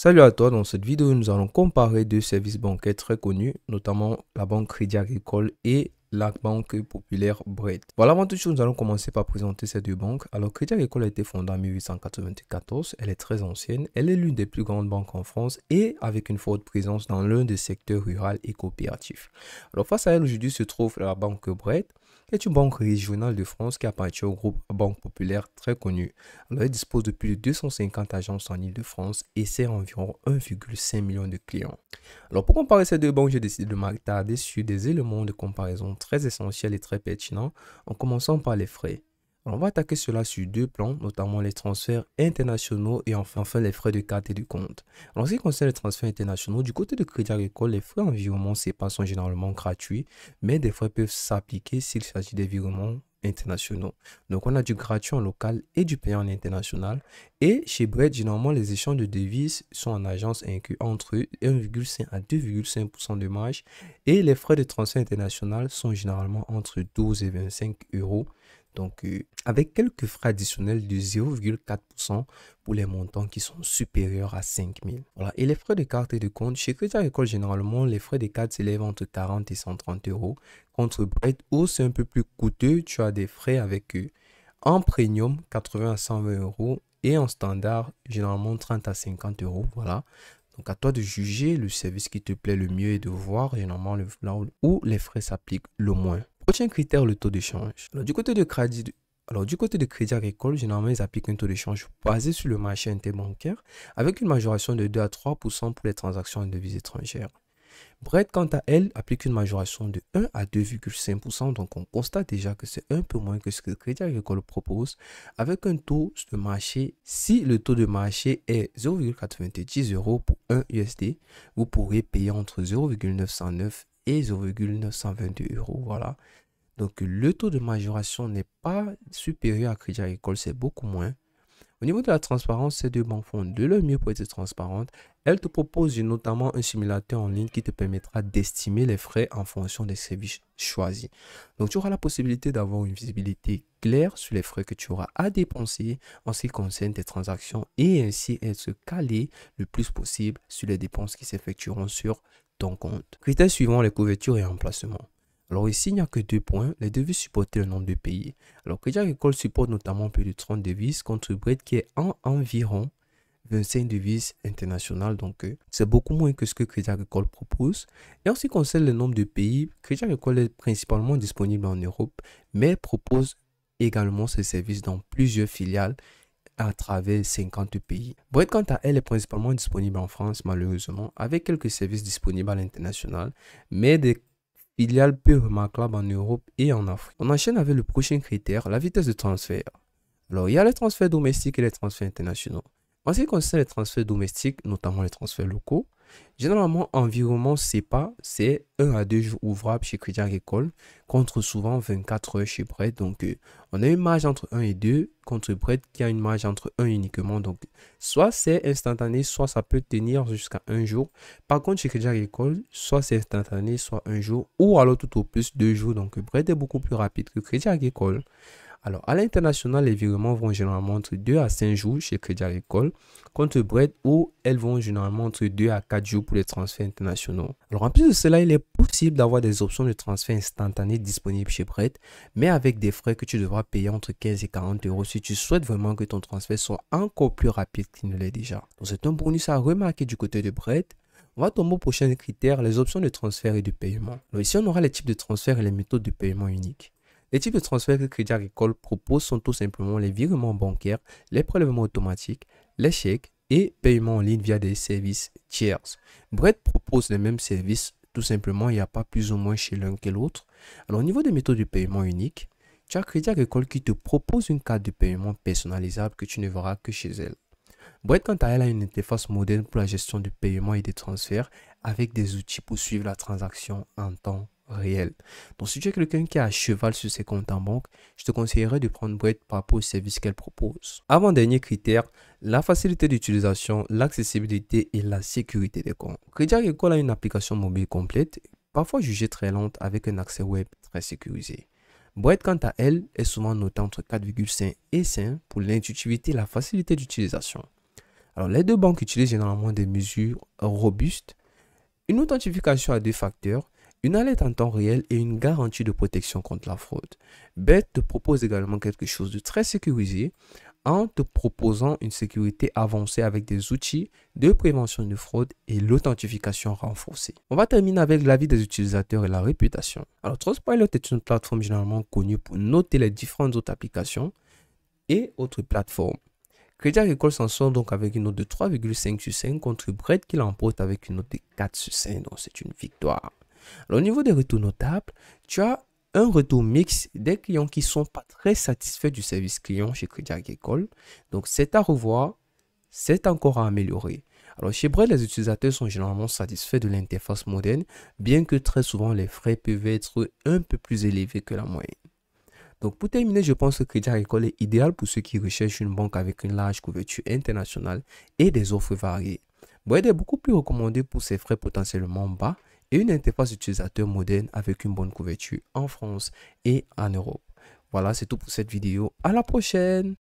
Salut à toi, dans cette vidéo nous allons comparer deux services bancaires très connus, notamment la banque Crédit Agricole et la banque populaire Brett. Voilà, avant tout, nous allons commencer par présenter ces deux banques. Alors, Crédit Agricole a été fondée en 1894, elle est très ancienne, elle est l'une des plus grandes banques en France et avec une forte présence dans l'un des secteurs rural et coopératifs. Alors, face à elle aujourd'hui se trouve la banque Brett. C'est une banque régionale de France qui appartient au groupe Banque Populaire très connu. elle dispose de plus de 250 agences en Ile-de-France et sert environ 1,5 million de clients. Alors, pour comparer ces deux banques, j'ai décidé de m'attarder sur des éléments de comparaison très essentiels et très pertinents, en commençant par les frais on va attaquer cela sur deux plans, notamment les transferts internationaux et enfin, les frais de carte et de compte. Alors, en ce qui concerne les transferts internationaux, du côté de Crédit Agricole, les frais en virement CEPA sont généralement gratuits, mais des frais peuvent s'appliquer s'il s'agit des virements internationaux. Donc, on a du gratuit en local et du payant en international. Et chez Bread, généralement, les échanges de devises sont en agence inclus entre 1,5 à 2,5% de marge. Et les frais de transfert international sont généralement entre 12 et 25 euros. Donc, euh, avec quelques frais additionnels de 0,4% pour les montants qui sont supérieurs à 5000. Voilà. Et les frais de carte et de compte, chez Crédit Agricole, généralement, les frais de carte s'élèvent entre 40 et 130 euros. Contre Bred, où c'est un peu plus coûteux. Tu as des frais avec eux. En premium, 80 à 120 euros. Et en standard, généralement 30 à 50 euros. Voilà. Donc à toi de juger le service qui te plaît le mieux et de voir généralement le, où les frais s'appliquent le moins. Prochain critère, le taux de change. Alors, du côté de crédit, alors, du côté de Crédit Agricole, généralement, ils appliquent un taux de change basé sur le marché interbancaire avec une majoration de 2 à 3 pour les transactions en devises étrangères. Brett, quant à elle, applique une majoration de 1 à 2,5%, donc on constate déjà que c'est un peu moins que ce que Crédit Agricole propose, avec un taux de marché, si le taux de marché est 0,90 euros pour 1 USD, vous pourrez payer entre 0,909 et 0,922 euros. Voilà. Donc, le taux de majoration n'est pas supérieur à Crédit Agricole, c'est beaucoup moins. Au niveau de la transparence, ces deux banques font de le mieux pour être transparentes. Elles te propose notamment un simulateur en ligne qui te permettra d'estimer les frais en fonction des services choisis. Donc, tu auras la possibilité d'avoir une visibilité claire sur les frais que tu auras à dépenser en ce qui concerne tes transactions et ainsi être calé le plus possible sur les dépenses qui s'effectueront sur compte. critères suivant, les couvertures et emplacements. Alors ici, il n'y a que deux points. Les devises supporter le nombre de pays. Alors Crédit Agricole supporte notamment plus de 30 devises contre Bread qui est en environ 25 devises internationales. Donc euh, c'est beaucoup moins que ce que Crédit Agricole propose. Et en ce qui concerne le nombre de pays, Crédit Agricole est principalement disponible en Europe, mais propose également ses services dans plusieurs filiales à travers 50 pays. Bread, quant à elle, est principalement disponible en France, malheureusement, avec quelques services disponibles à l'international, mais des filiales peu remarquables en Europe et en Afrique. On enchaîne avec le prochain critère, la vitesse de transfert. Alors, il y a les transferts domestiques et les transferts internationaux. En ce qui concerne les transferts domestiques, notamment les transferts locaux, Généralement, environnement pas, c'est 1 à 2 jours ouvrables chez Crédit Agricole, contre souvent 24 heures chez Bred. Donc, euh, on a une marge entre 1 et 2, contre Bred qui a une marge entre 1 uniquement. Donc, soit c'est instantané, soit ça peut tenir jusqu'à 1 jour. Par contre, chez Crédit Agricole, soit c'est instantané, soit 1 jour, ou alors tout au plus 2 jours. Donc, Bred est beaucoup plus rapide que Crédit Agricole. Alors, à l'international, les virements vont généralement entre 2 à 5 jours chez Crédit Agricole contre Bread où elles vont généralement entre 2 à 4 jours pour les transferts internationaux. Alors, en plus de cela, il est possible d'avoir des options de transfert instantané disponibles chez BRET mais avec des frais que tu devras payer entre 15 et 40 euros si tu souhaites vraiment que ton transfert soit encore plus rapide qu'il ne l'est déjà. Donc, c'est un bonus à remarquer du côté de BRET. On va tomber au prochain critère, les options de transfert et de paiement. ici, on aura les types de transfert et les méthodes de paiement uniques. Les types de transferts que Crédit Agricole propose sont tout simplement les virements bancaires, les prélèvements automatiques, les chèques et paiements en ligne via des services tiers. Brett propose les mêmes services, tout simplement, il n'y a pas plus ou moins chez l'un que l'autre. Alors, au niveau des méthodes de paiement unique, tu as Crédit Agricole qui te propose une carte de paiement personnalisable que tu ne verras que chez elle. Brett quant à elle, a une interface moderne pour la gestion du paiement et des transferts avec des outils pour suivre la transaction en temps réel. Donc, si tu es quelqu'un qui est à cheval sur ses comptes en banque, je te conseillerais de prendre Bread par rapport aux service qu'elle propose. Avant-dernier critère, la facilité d'utilisation, l'accessibilité et la sécurité des comptes. Crédit Agricole a une application mobile complète, parfois jugée très lente avec un accès web très sécurisé. Boîte, quant à elle, est souvent notée entre 4,5 et 5 pour l'intuitivité et la facilité d'utilisation. Alors, les deux banques utilisent généralement des mesures robustes, une authentification à deux facteurs une alerte en temps réel et une garantie de protection contre la fraude. BET te propose également quelque chose de très sécurisé en te proposant une sécurité avancée avec des outils de prévention de fraude et l'authentification renforcée. On va terminer avec l'avis des utilisateurs et la réputation. Alors Trustpilot est une plateforme généralement connue pour noter les différentes autres applications et autres plateformes. Crédit Agricole s'en sort donc avec une note de 3,5 sur 5 contre Bread qui l'emporte avec une note de 4 sur 5, donc c'est une victoire au niveau des retours notables, tu as un retour mix des clients qui sont pas très satisfaits du service client chez Crédit Agricole. Donc, c'est à revoir, c'est encore à améliorer. Alors, chez Bread, les utilisateurs sont généralement satisfaits de l'interface moderne, bien que très souvent les frais peuvent être un peu plus élevés que la moyenne. Donc, pour terminer, je pense que Crédit Agricole est idéal pour ceux qui recherchent une banque avec une large couverture internationale et des offres variées. Bread est beaucoup plus recommandé pour ses frais potentiellement bas, et une interface utilisateur moderne avec une bonne couverture en France et en Europe. Voilà, c'est tout pour cette vidéo. À la prochaine